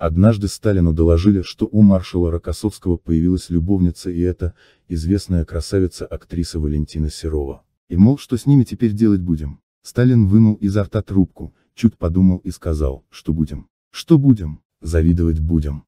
Однажды Сталину доложили, что у маршала Рокоссовского появилась любовница и это, известная красавица-актриса Валентина Серова. И мол, что с ними теперь делать будем? Сталин вынул изо рта трубку, чуть подумал и сказал, что будем. Что будем? Завидовать будем.